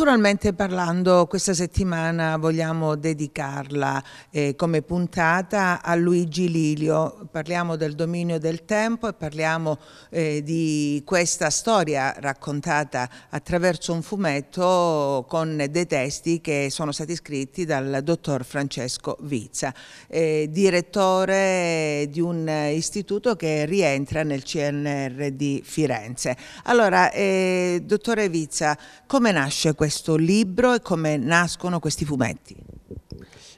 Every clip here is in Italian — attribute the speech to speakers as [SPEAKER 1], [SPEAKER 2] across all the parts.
[SPEAKER 1] Culturalmente parlando, questa settimana vogliamo dedicarla eh, come puntata a Luigi Lilio. Parliamo del dominio del tempo e parliamo eh, di questa storia raccontata attraverso un fumetto con dei testi che sono stati scritti dal dottor Francesco Vizza, eh, direttore di un istituto che rientra nel CNR di Firenze. Allora, eh, dottore Vizza, come nasce questo? questo libro e come nascono questi fumetti?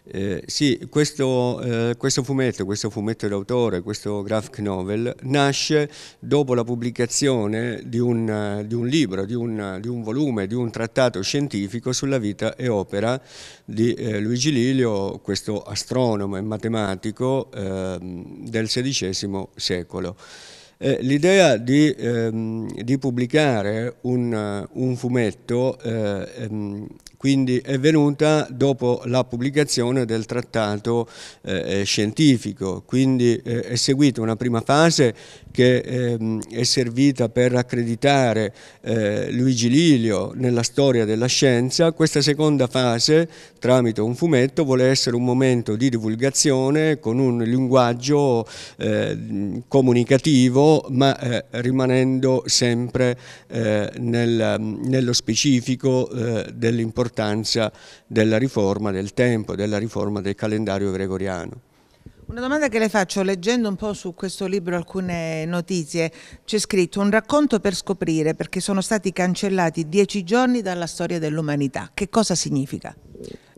[SPEAKER 2] Eh, sì, questo, eh, questo, fumetto, questo fumetto d'autore, questo graphic novel, nasce dopo la pubblicazione di un, eh, di un libro, di un, di un, volume, di un trattato scientifico sulla vita e opera di eh, Luigi Lilio, questo astronomo e matematico ehm, del XVI secolo. Eh, l'idea di, ehm, di, pubblicare un, eh, un fumetto eh, ehm, quindi è venuta dopo la pubblicazione del trattato eh, eh, scientifico, quindi eh, è seguita una prima fase che ehm, è servita per accreditare eh, Luigi Lilio nella storia della scienza, questa seconda fase tramite un fumetto vuole essere un momento di divulgazione con un linguaggio eh, comunicativo ma eh, rimanendo sempre nel, nello specifico dell'importanza l'importanza della riforma del tempo, della riforma del calendario gregoriano.
[SPEAKER 1] Una domanda che le faccio, leggendo un po' su questo libro alcune notizie, c'è scritto un racconto per scoprire perché sono stati cancellati dieci giorni dalla storia dell'umanità. Che cosa significa?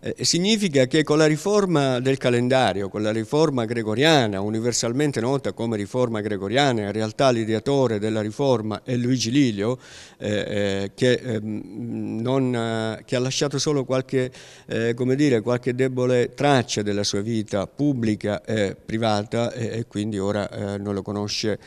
[SPEAKER 2] Eh, significa che con la riforma del calendario, con la riforma gregoriana, universalmente nota come riforma gregoriana, in realtà l'ideatore della riforma è Luigi Lilio, eh, eh che, ehm, non, eh, che, ha lasciato solo qualche, dire, qualche, debole traccia della sua vita pubblica e privata e, quindi ora non lo conosce,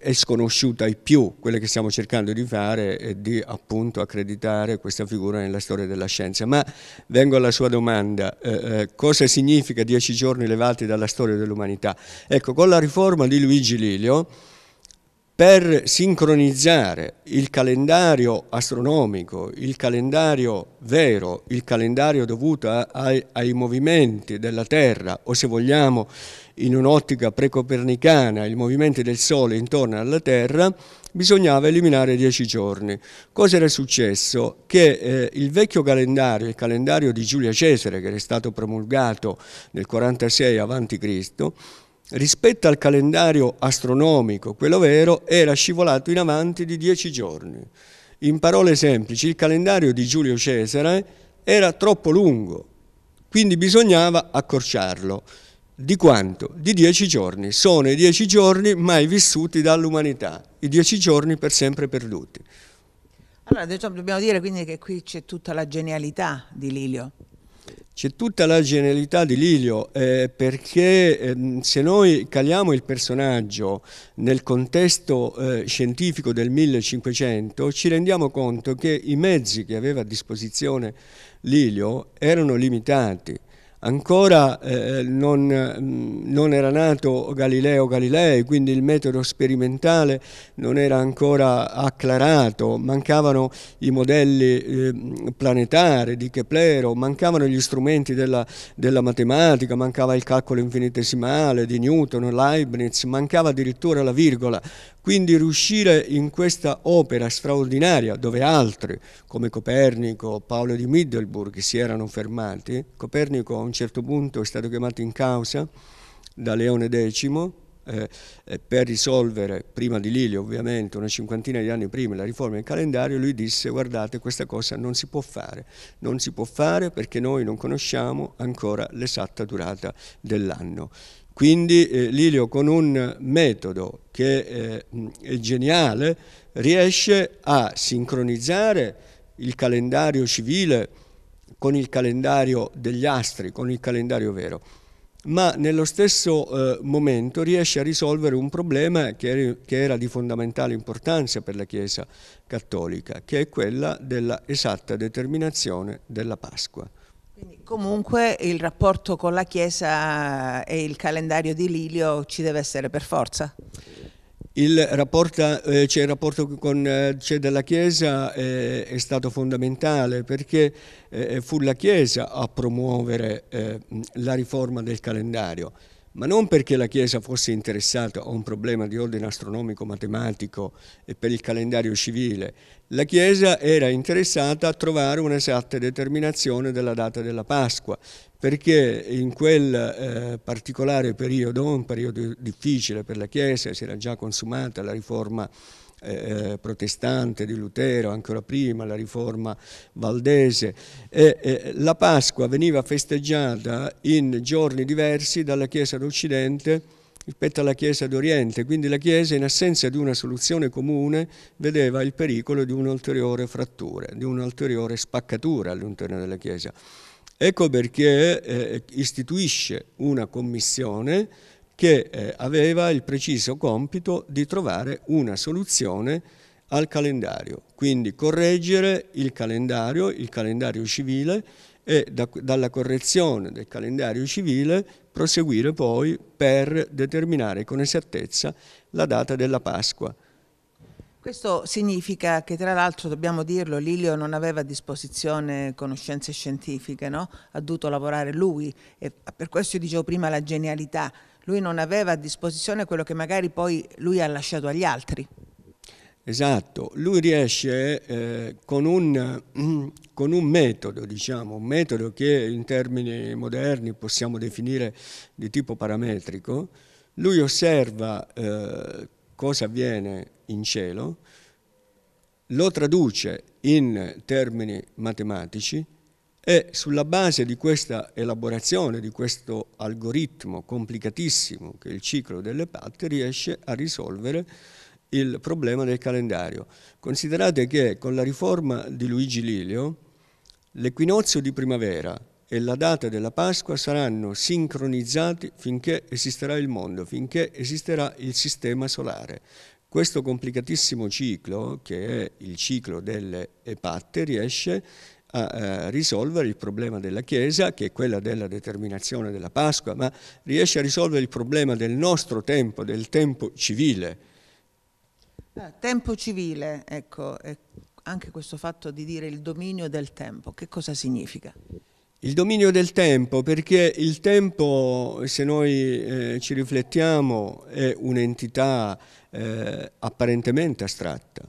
[SPEAKER 2] è sconosciuta ai più. Quello che stiamo cercando di fare è di appunto accreditare questa figura nella storia della scienza. Ma vengo alla sua domanda domanda, eh, eh, cosa significa dieci giorni levati dalla storia dell'umanità? Ecco, con la riforma di Luigi Lilio, per sincronizzare il calendario astronomico, il calendario vero, il calendario dovuto a, a, ai movimenti della Terra o se vogliamo in un'ottica precopernicana il movimento del Sole intorno alla Terra, bisognava eliminare dieci giorni. Cosa era successo? Che eh, il vecchio calendario, il calendario di Giulia Cesare, che era stato promulgato nel 46 a.C., rispetto al calendario astronomico, quello vero, era scivolato in avanti di dieci giorni. In parole semplici, il calendario di Giulio Cesare era troppo lungo, quindi bisognava accorciarlo. Di quanto? Di dieci giorni. Sono i dieci giorni mai vissuti dall'umanità, i dieci giorni per sempre perduti.
[SPEAKER 1] Allora dobbiamo dire quindi che qui c'è tutta la genialità di Lilio.
[SPEAKER 2] C'è tutta la genialità di Lilio eh, perché eh, se noi caliamo il personaggio nel contesto eh, scientifico del 1500 ci rendiamo conto che i mezzi che aveva a disposizione Lilio erano limitati ancora eh, non, mm, non, era nato Galileo Galilei, quindi il metodo sperimentale non era ancora acclarato, mancavano i modelli eh, planetari di Keplero, mancavano gli strumenti della, della matematica, mancava il calcolo infinitesimale di Newton, Leibniz, mancava addirittura la virgola. Quindi riuscire in questa opera straordinaria, dove altri, come Copernico, Paolo di Middelburg, si erano fermati, Copernico a un un certo punto è stato chiamato in causa da Leone X eh, eh, per risolvere, prima di Lilio ovviamente, una cinquantina di anni prima la riforma del calendario, lui disse guardate questa cosa non si può fare, non si può fare perché noi non conosciamo ancora l'esatta durata dell'anno. Quindi eh, Lilio con un metodo che eh, è geniale riesce a sincronizzare il calendario civile con il calendario degli astri, con il calendario vero, ma nello stesso eh, momento riesce a risolvere un problema che era, che era di fondamentale importanza per la Chiesa cattolica, che è quella della esatta determinazione della Pasqua.
[SPEAKER 1] Quindi comunque il rapporto con la Chiesa e il calendario di Lilio ci deve essere per forza?
[SPEAKER 2] Rapporto, eh, cioè il rapporto con eh, cioè della Chiesa eh, è stato fondamentale perché eh, fu la Chiesa a promuovere eh, la riforma del calendario ma non perché la Chiesa fosse interessata a un problema di ordine astronomico-matematico e per il calendario civile, la Chiesa era interessata a trovare un'esatta determinazione della data della Pasqua, perché in quel eh, particolare periodo, un periodo difficile per la Chiesa, si era già consumata la riforma eh, eh, protestante di Lutero, ancora prima la riforma valdese. E, eh, la Pasqua veniva festeggiata in giorni diversi dalla Chiesa d'Occidente rispetto alla Chiesa d'Oriente, quindi la Chiesa in assenza di una soluzione comune vedeva il pericolo di un'ulteriore frattura, di un'ulteriore spaccatura all'interno della Chiesa. Ecco perché eh, istituisce una commissione che eh, aveva il preciso compito di trovare una soluzione al calendario, quindi correggere il calendario, il calendario civile e da, dalla correzione del calendario civile proseguire poi per determinare con esattezza la data della Pasqua.
[SPEAKER 1] Questo significa che tra l'altro, dobbiamo dirlo, Lilio non aveva a disposizione conoscenze scientifiche, no? ha dovuto lavorare lui e ah, per questo io dicevo prima la genialità, lui non aveva a disposizione quello che magari poi lui ha lasciato agli altri.
[SPEAKER 2] Esatto, lui riesce eh, con, un, con, un, metodo, diciamo, un metodo che in termini moderni possiamo definire di tipo parametrico, lui osserva eh, cosa avviene in cielo, lo traduce in termini matematici e sulla base di questa elaborazione, di questo algoritmo complicatissimo che è il ciclo delle patte, riesce a risolvere il problema del calendario. Considerate che con la riforma di Luigi Lilio l'equinozio di primavera e la data della Pasqua saranno sincronizzati finché esisterà il mondo, finché esisterà il sistema solare. Questo complicatissimo ciclo, che è il ciclo delle epatte, riesce a eh, risolvere il problema della Chiesa, che è quella della determinazione della Pasqua, ma riesce a risolvere il problema del nostro tempo, del tempo civile.
[SPEAKER 1] Eh, tempo civile, ecco, anche questo fatto di dire il dominio del tempo, che cosa significa?
[SPEAKER 2] Il dominio del tempo, perché il tempo, se noi eh, ci riflettiamo, è un'entità eh, apparentemente astratta.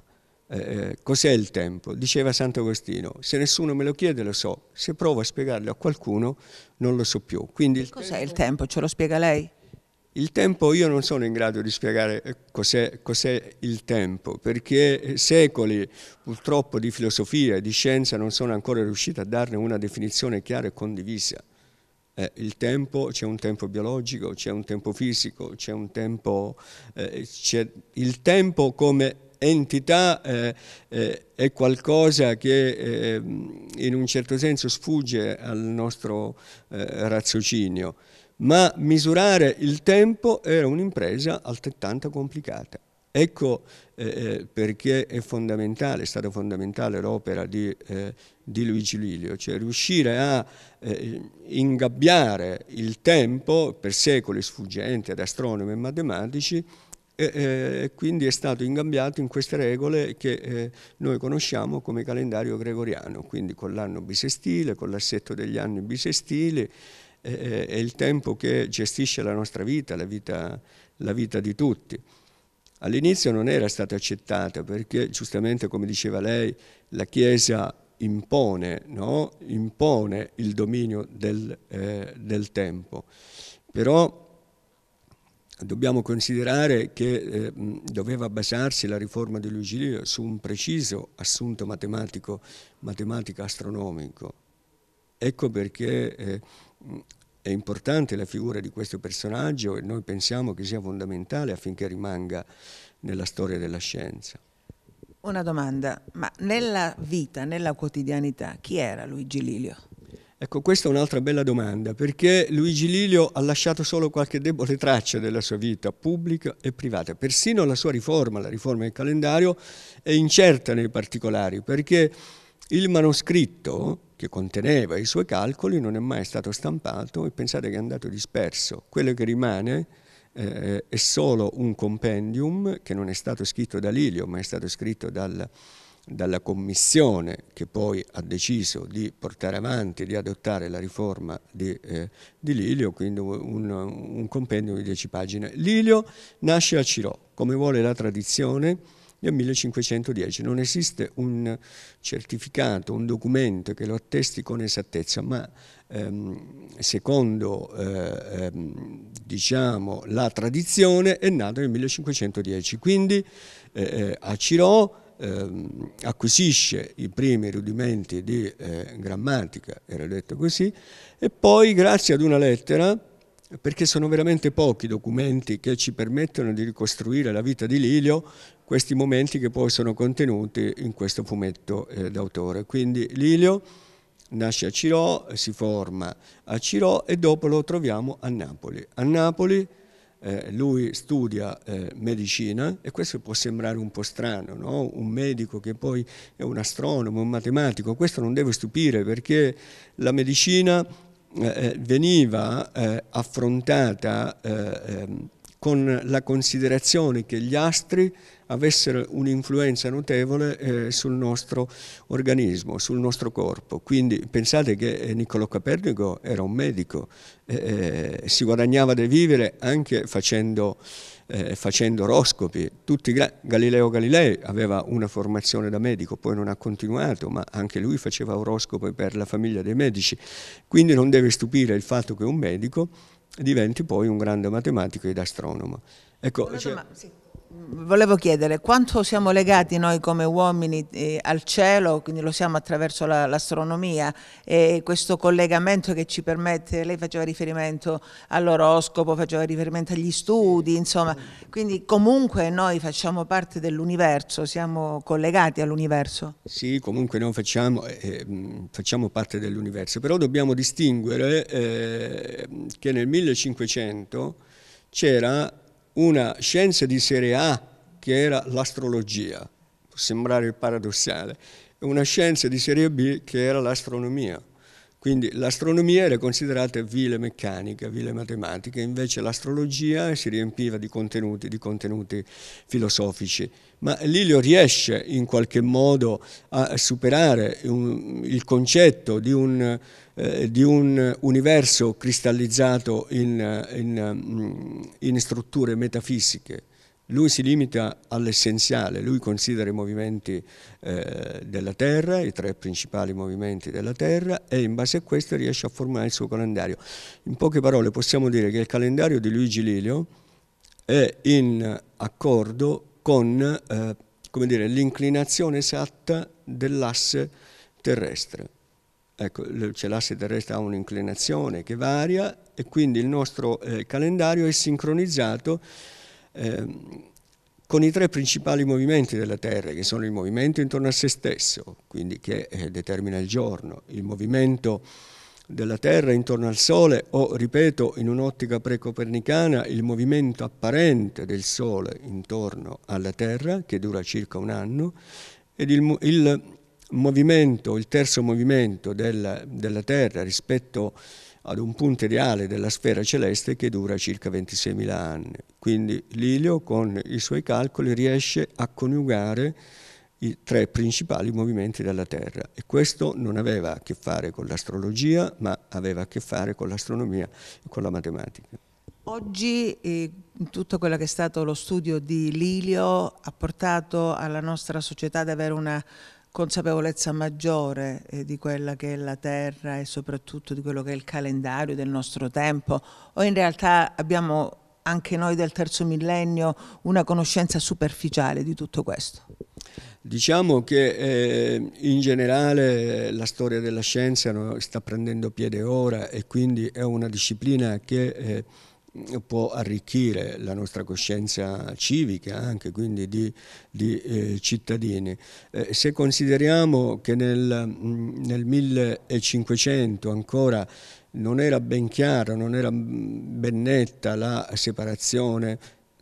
[SPEAKER 2] Eh, eh, cos'è il tempo? Diceva Sant'Agostino, se nessuno me lo chiede lo so, se provo a spiegarlo a qualcuno non lo so più. Quindi il cos'è tempo... il tempo? Ce lo spiega lei? Il tempo io non sono in grado di spiegare eh, cos'è, cos'è il tempo, perché eh, secoli purtroppo di filosofia e di scienza non sono ancora riusciti a darne una definizione chiara e condivisa. Eh, il tempo, c'è un tempo biologico, c'è un tempo fisico, c'è un tempo, eh, il tempo come entità eh, eh è qualcosa che eh, in un certo senso sfugge al nostro eh, raziocinio, ma misurare il tempo era un'impresa altrettanto complicata. Ecco eh, eh, perché è fondamentale, è stata fondamentale l'opera di, eh, di, Luigi Lilio, cioè riuscire a eh, ingabbiare il tempo, per secoli sfuggente ad astronomi e matematici, e, eh, quindi è stato ingabbiato in queste regole che eh, noi conosciamo come calendario gregoriano, quindi con l'anno bisestile, con l'assetto degli anni bisestili, eh, eh è il tempo che gestisce la nostra vita, la vita, la vita di tutti. All'inizio non era stata accettata perché, giustamente come diceva lei, la Chiesa impone, no? impone il dominio del, eh, del, tempo. Però dobbiamo considerare che eh, doveva basarsi la riforma di Luigi su un preciso assunto matematico, matematica astronomico. Ecco perché eh, è importante la figura di questo personaggio e noi pensiamo che sia fondamentale affinché rimanga nella storia della scienza.
[SPEAKER 1] Una domanda, ma nella vita, nella quotidianità, chi era Luigi Lilio?
[SPEAKER 2] Ecco, questa è un'altra bella domanda, perché Luigi Lilio ha lasciato solo qualche debole traccia della sua vita pubblica e privata. Persino la sua riforma, la riforma del calendario, è incerta nei particolari, perché il manoscritto che conteneva i suoi calcoli non è mai stato stampato e pensate che è andato disperso. Quello che rimane eh, è solo un compendium che non è stato scritto da Lilio ma è stato scritto dal, dalla commissione che poi ha deciso di portare avanti, di adottare la riforma di, eh, di Lilio, quindi un, un compendio di 10 pagine. Lilio nasce a Cirò, come vuole la tradizione, del 1510. Non esiste un certificato, un documento che lo attesti con esattezza, ma ehm, secondo eh, ehm, diciamo, la tradizione è nato nel 1510. Quindi eh, eh, a Cirò ehm, acquisisce i primi rudimenti di eh, grammatica, era detto così, e poi grazie ad una lettera perché sono veramente pochi i documenti che ci permettono di ricostruire la vita di Lilio, questi momenti che poi sono contenuti in questo fumetto eh, d'autore. Quindi Lilio nasce a Cirò, si forma a Cirò e dopo lo troviamo a Napoli. A Napoli eh, lui studia eh, medicina e questo può sembrare un po' strano, no? un medico che poi è un astronomo, un matematico, questo non deve stupire perché la medicina eh, eh, veniva eh, affrontata eh, ehm, con la considerazione che gli astri avessero un'influenza notevole eh, sul nostro organismo, sul nostro corpo. Quindi pensate che Niccolò Copernico era un medico, si guadagnava da vivere anche facendo eh, facendo oroscopi, tutti Galileo Galilei aveva una formazione da medico, poi non ha continuato, ma anche lui faceva oroscopi per la famiglia dei medici, quindi non deve stupire il fatto che un medico diventi poi un grande matematico ed astronomo. Ecco,
[SPEAKER 1] cioè, sì volevo chiedere quanto siamo legati noi come uomini eh, al cielo, quindi lo siamo attraverso l'astronomia la, e questo collegamento che ci permette, lei faceva riferimento all'oroscopo, faceva riferimento agli studi, insomma, quindi comunque noi facciamo parte dell'universo, siamo collegati all'universo.
[SPEAKER 2] Sì, comunque noi facciamo, eh, eh facciamo parte dell'universo, però dobbiamo distinguere eh, che nel 1500 c'era una scienza di serie A che era l'astrologia, può sembrare paradossale, e una scienza di serie B che era l'astronomia. Quindi l'astronomia era considerata vile meccanica, vile matematica, invece l'astrologia si riempiva di contenuti, di contenuti filosofici. Ma Lilio riesce in qualche modo a superare un, il concetto di un, eh, di un universo cristallizzato in, in, mm, in strutture metafisiche lui si limita all'essenziale, lui considera i movimenti eh, della Terra, i tre principali movimenti della Terra e in base a questo riesce a formare il suo calendario. In poche parole possiamo dire che il calendario di Luigi Lilio è in accordo con eh, l'inclinazione esatta dell'asse terrestre. Ecco, cioè l'asse terrestre ha un'inclinazione che varia e quindi il nostro eh, calendario è sincronizzato Ehm, con i tre principali movimenti della Terra, che sono il movimento intorno a se stesso, quindi che eh, determina il giorno, il movimento della Terra intorno al Sole o, ripeto, in un'ottica precopernicana, il movimento apparente del Sole intorno alla Terra, che dura circa un anno, ed il, il movimento, il terzo movimento della, della Terra rispetto a ad un punto ideale della sfera celeste che dura circa 26.000 anni. Quindi Lilio con i suoi calcoli riesce a coniugare i tre principali movimenti della Terra e questo non aveva a che fare con l'astrologia ma aveva a che fare con l'astronomia e con la matematica.
[SPEAKER 1] Oggi eh, tutto quello che è stato lo studio di Lilio ha portato alla nostra società ad avere una consapevolezza maggiore eh, di quella che è la terra e soprattutto di quello che è il calendario del nostro tempo o in realtà abbiamo anche noi del terzo millennio una conoscenza superficiale di tutto questo?
[SPEAKER 2] Diciamo che eh, in generale eh, la storia della scienza no, sta prendendo piede ora e quindi è una disciplina che... Eh, può arricchire la nostra coscienza civica, anche quindi di, di eh, cittadini. Eh, se consideriamo che nel, mm, nel 1500 ancora non era ben chiara, non era ben netta la separazione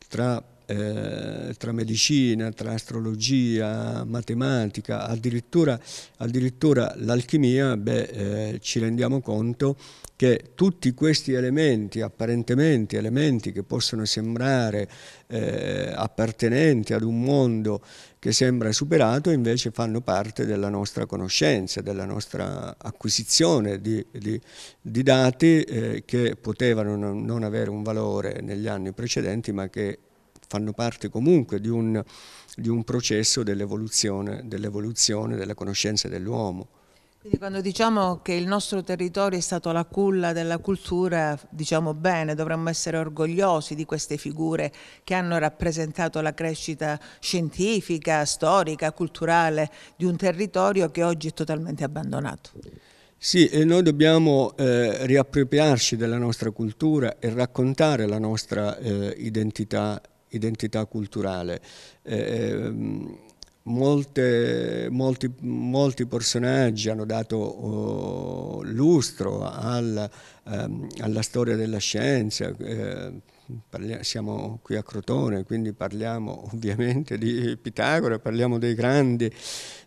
[SPEAKER 2] tra eh, tra medicina, tra astrologia, matematica, addirittura, addirittura l'alchimia, beh, eh, ci rendiamo conto che tutti questi elementi, apparentemente elementi che possono sembrare eh, appartenenti ad un mondo che sembra superato, invece fanno parte della nostra conoscenza, della nostra acquisizione di, di, di dati eh, che potevano non avere un valore negli anni precedenti, ma che fanno parte comunque di un, di un processo dell'evoluzione dell della conoscenza dell'uomo.
[SPEAKER 1] Quindi quando diciamo che il nostro territorio è stato la culla della cultura, diciamo bene, dovremmo essere orgogliosi di queste figure che hanno rappresentato la crescita scientifica, storica, culturale di un territorio che oggi è totalmente abbandonato.
[SPEAKER 2] Sì, e noi dobbiamo eh, riappropriarci della nostra cultura e raccontare la nostra eh, identità identità culturale. Eh, ehm, molte, molti, molti, personaggi hanno dato oh, lustro al, ehm, alla storia della scienza. Eh, siamo qui a Crotone, quindi parliamo ovviamente di Pitagora, parliamo dei grandi,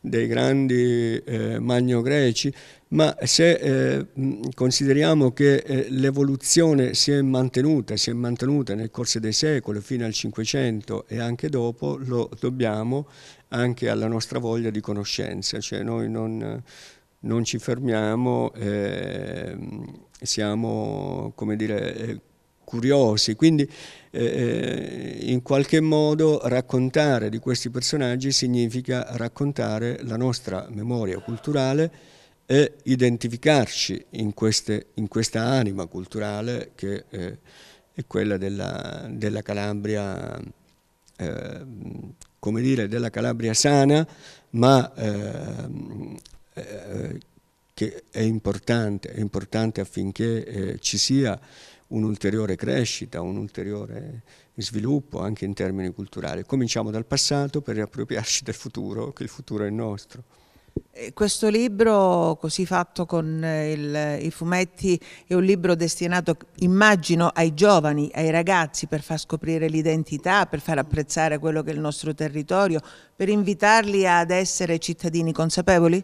[SPEAKER 2] dei grandi eh, magno greci, ma se eh, consideriamo che eh, l'evoluzione si è mantenuta, si è mantenuta nel corso dei secoli fino al Cinquecento e anche dopo, lo dobbiamo anche alla nostra voglia di conoscenza, cioè noi non, non ci fermiamo, ehm, siamo come dire eh, curiosi, quindi eh, eh, in qualche modo raccontare di questi personaggi significa raccontare la nostra memoria culturale e identificarci in, queste, in questa anima culturale che eh, è quella della, della Calabria, eh, come dire, della Calabria sana, ma eh, eh, che è importante, è importante affinché ci sia un'ulteriore crescita, un ulteriore sviluppo anche in termini culturali. Cominciamo dal passato per riappropriarci del futuro, che il futuro è nostro.
[SPEAKER 1] Questo libro, così fatto con eh, il, i fumetti, è un libro destinato, immagino, ai giovani, ai ragazzi, per far scoprire l'identità, per far apprezzare quello che è il nostro territorio, per invitarli ad essere cittadini consapevoli?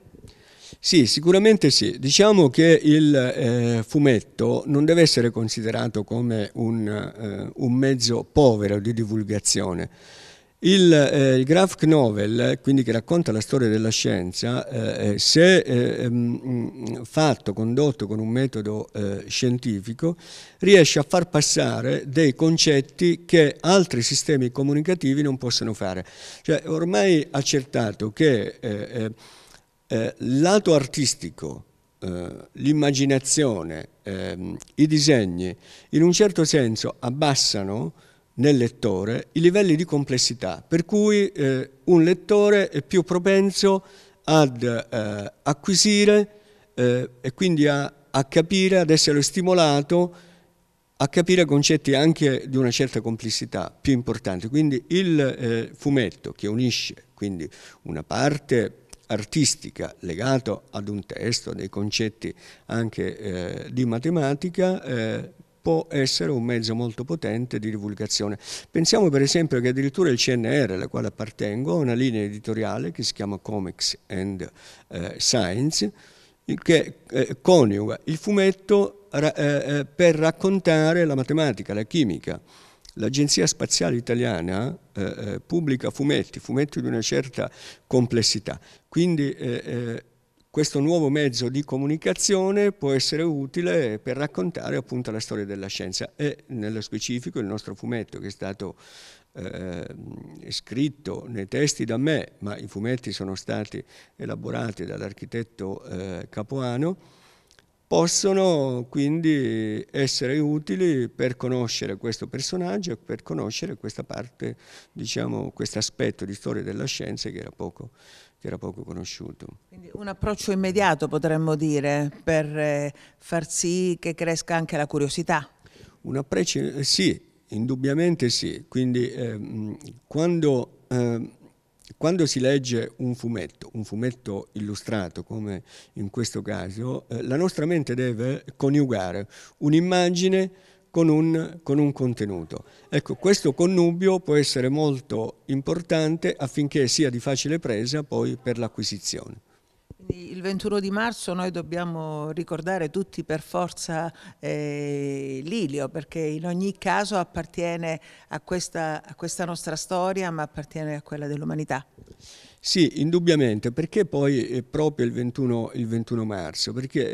[SPEAKER 2] Sì, sicuramente sì. Diciamo che il eh, fumetto non deve essere considerato come un, eh, un mezzo povero di divulgazione. Il, eh, il, graphic novel, quindi che racconta la storia della scienza, eh, eh se eh, ehm, fatto, condotto con un metodo eh, scientifico, riesce a far passare dei concetti che altri sistemi comunicativi non possono fare. Cioè, ormai accertato che eh, eh, lato artistico, eh, l'immaginazione, ehm, i disegni, in un certo senso abbassano nel lettore i livelli di complessità, per cui eh, un lettore è più propenso ad eh, acquisire eh, e quindi a, a, capire, ad essere stimolato a capire concetti anche di una certa complessità più importante. Quindi il eh, fumetto che unisce quindi una parte artistica legato ad un testo, dei concetti anche eh, di matematica, eh, può essere un mezzo molto potente di divulgazione. Pensiamo per esempio che addirittura il CNR, alla quale appartengo, ha una linea editoriale che si chiama Comics and eh, Science, che eh, coniuga il fumetto eh, eh, per raccontare la matematica, la chimica, L'Agenzia Spaziale Italiana eh, eh, pubblica fumetti, fumetti di una certa complessità, quindi eh, eh, questo nuovo mezzo di comunicazione può essere utile per raccontare appunto la storia della scienza e nello specifico il nostro fumetto che è stato eh, scritto nei testi da me, ma i fumetti sono stati elaborati dall'architetto eh, Capoano, possono quindi essere utili per conoscere questo personaggio, e per conoscere questa parte, diciamo, questo aspetto di storia della scienza che era poco che era poco conosciuto.
[SPEAKER 1] Quindi un approccio immediato potremmo dire per eh, far sì che cresca anche la curiosità.
[SPEAKER 2] Un approccio, eh, sì, indubbiamente sì. Quindi eh, quando eh, quando si legge un fumetto, un fumetto illustrato come in questo caso, eh, la nostra mente deve coniugare un'immagine con un, con un, contenuto. Ecco, questo connubio può essere molto importante affinché sia di facile presa poi per l'acquisizione.
[SPEAKER 1] Quindi il 21 di marzo noi dobbiamo ricordare tutti per forza eh, Lilio perché in ogni caso appartiene a questa, a questa nostra storia ma appartiene a quella dell'umanità.
[SPEAKER 2] Sì, indubbiamente, perché poi è proprio il 21, il 21 marzo? Perché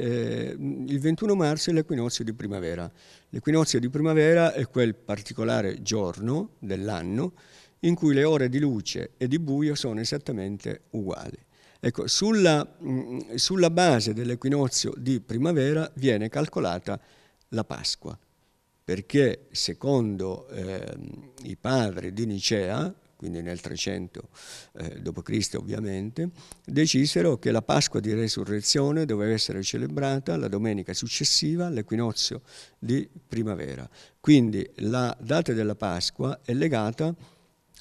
[SPEAKER 2] eh, il 21 marzo è l'equinozio di primavera. L'equinozio di primavera è quel particolare giorno dell'anno in cui le ore di luce e di buio sono esattamente uguali. Ecco, sulla, mm, sulla base dell'equinozio di primavera viene calcolata la Pasqua, perché secondo eh, i padri di Nicea, quindi nel 300 eh, d.C. ovviamente, decisero che la Pasqua di Resurrezione doveva essere celebrata la domenica successiva all'equinozio di primavera. Quindi la data della Pasqua è legata a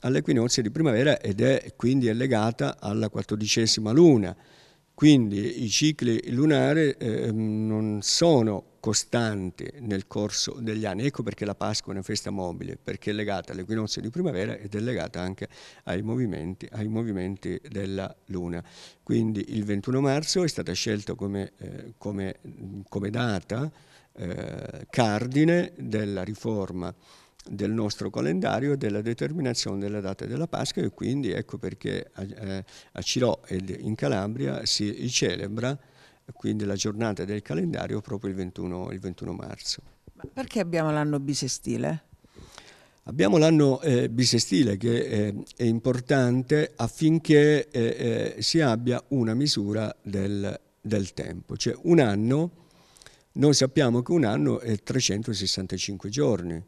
[SPEAKER 2] all'equinozio di primavera ed è quindi è legata alla quattordicesima luna. Quindi i cicli lunari eh, non sono costanti nel corso degli anni. Ecco perché la Pasqua è una festa mobile, perché è legata all'equinozio di primavera ed è legata anche ai movimenti, ai movimenti, della Luna. Quindi il 21 marzo è stata scelta come, eh, come, come data eh, cardine della riforma del nostro calendario e della determinazione della data della Pasqua e quindi ecco perché eh, a Cirò e in Calabria si celebra quindi la giornata del calendario proprio il 21, il 21 marzo.
[SPEAKER 1] Ma perché abbiamo l'anno bisestile?
[SPEAKER 2] Abbiamo l'anno eh, bisestile che eh, è importante affinché eh, eh, si abbia una misura del, del, tempo, cioè un anno, noi sappiamo che un anno è 365 giorni,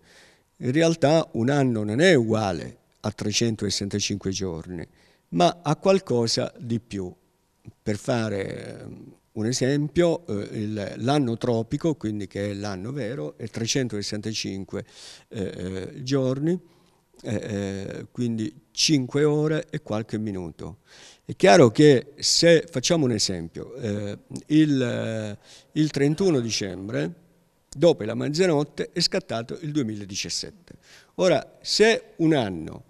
[SPEAKER 2] in realtà un anno non è uguale a 365 giorni, ma a qualcosa di più. Per fare ehm, un esempio, eh, l'anno tropico, quindi che è l'anno vero, è 365 eh, eh, giorni, quindi 5 ore e qualche minuto. È chiaro che se facciamo un esempio, il, il 31 dicembre dopo la mezzanotte è scattato il 2017. Ora, se un anno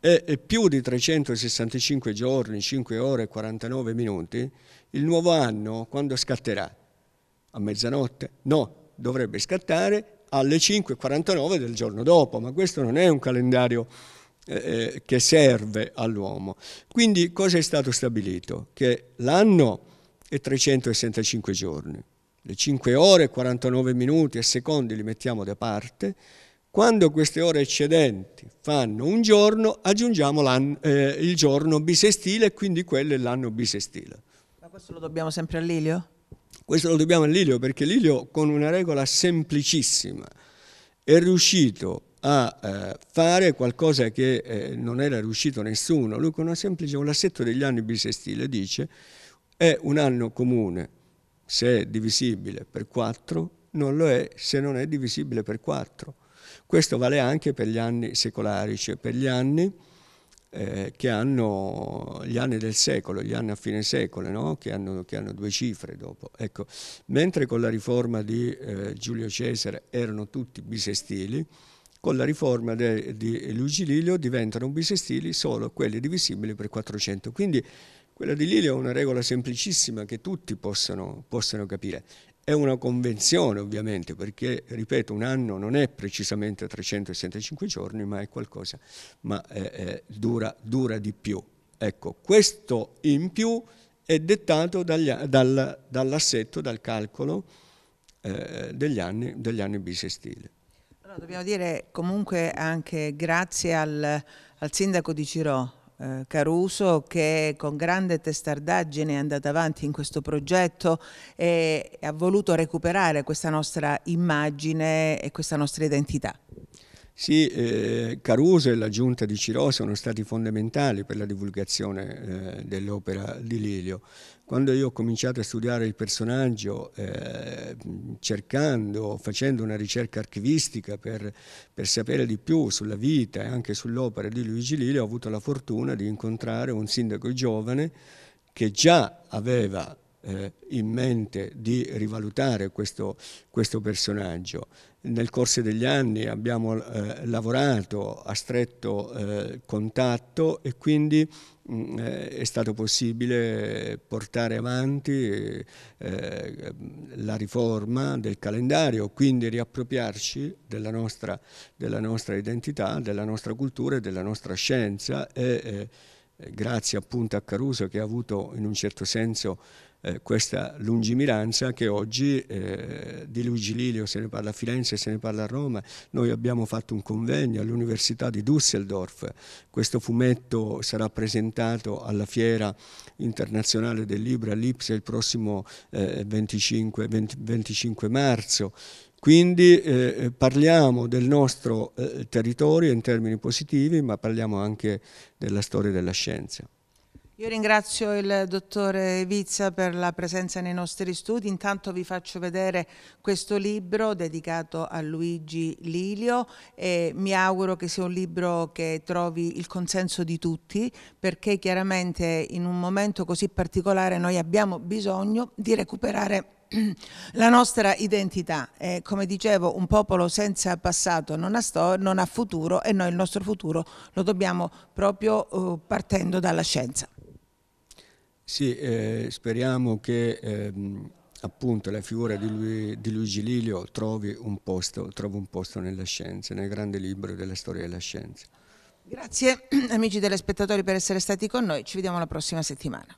[SPEAKER 2] è più di 365 giorni, 5 ore e 49 minuti, il nuovo anno quando scatterà? A mezzanotte? No, dovrebbe scattare alle 5.49 del giorno dopo, ma questo non è un calendario eh, eh, che serve all'uomo. Quindi cosa è stato stabilito? Che l'anno è 365 giorni, le 5 ore e 49 minuti e secondi li mettiamo da parte, quando queste ore eccedenti fanno un giorno, aggiungiamo eh, il giorno bisestile, e quindi quello è l'anno bisestile.
[SPEAKER 1] Ma questo lo dobbiamo sempre all'Ilio?
[SPEAKER 2] Questo lo dobbiamo all'Ilio perché l'Ilio con una regola semplicissima è riuscito a eh, fare qualcosa che eh, non era riuscito nessuno. Lui con una semplice, un lassetto degli anni bisestile dice è un anno comune se è divisibile per 4 non lo è se non è divisibile per 4. Questo vale anche per gli anni secolari, cioè per gli anni eh, che hanno gli anni del secolo, gli anni a fine secolo, no? che, hanno, che, hanno, due cifre dopo. Ecco, mentre con la riforma di eh, Giulio Cesare erano tutti bisestili, con la riforma de, di Luigi Lilio diventano bisestili solo quelli divisibili per 400. Quindi quella di Lille è una regola semplicissima che tutti possano, possano capire. È una convenzione ovviamente perché, ripeto, un anno non è precisamente 365 giorni, ma è qualcosa, ma eh, dura, dura di più. Ecco, questo in più è dettato dagli, dal, dall'assetto, dal calcolo eh, degli, anni, degli anni bisestili.
[SPEAKER 1] Allora, dobbiamo dire comunque anche grazie al, al sindaco di Ciro, eh, Caruso che con grande testardaggine è andata avanti in questo progetto e ha voluto recuperare questa nostra immagine e questa nostra identità.
[SPEAKER 2] Sì, eh, Caruso e la giunta di Cirò sono stati fondamentali per la divulgazione eh, dell'opera di Lilio. Quando io ho cominciato a studiare il personaggio, eh, cercando, facendo una ricerca archivistica per, per, sapere di più sulla vita e anche sull'opera di Luigi Lilio, ho avuto la fortuna di incontrare un sindaco giovane che già aveva eh, in mente di rivalutare questo, questo personaggio nel corso degli anni abbiamo eh, lavorato a stretto eh, contatto e quindi mh, mm, eh, è stato possibile portare avanti eh, la riforma del calendario, quindi riappropriarci della nostra, della nostra, identità, della nostra cultura e della nostra scienza. E, eh, grazie appunto a Caruso che ha avuto in un certo senso eh, questa lungimiranza che oggi eh, di Luigi Lilio se ne parla a Firenze, se ne parla a Roma. Noi abbiamo fatto un convegno all'Università di Düsseldorf. Questo fumetto sarà presentato alla Fiera Internazionale del Libro all'Ipse il prossimo eh, 25, 20, 25 marzo. Quindi eh, parliamo del nostro eh, territorio in termini positivi, ma parliamo anche della storia della scienza.
[SPEAKER 1] Io ringrazio il dottore Vizza per la presenza nei nostri studi, intanto vi faccio vedere questo libro dedicato a Luigi Lilio e mi auguro che sia un libro che trovi il consenso di tutti perché chiaramente in un momento così particolare noi abbiamo bisogno di recuperare la nostra identità è, come dicevo, un popolo senza passato non ha, non ha futuro e noi il nostro futuro lo dobbiamo proprio eh, partendo dalla scienza.
[SPEAKER 2] Sì, eh, speriamo che ehm, appunto la figura di, lui, di Luigi Lilio trovi un posto, trovi un posto nella scienza, nel grande libro della storia della scienza.
[SPEAKER 1] Grazie amici telespettatori per essere stati con noi, ci vediamo la prossima settimana.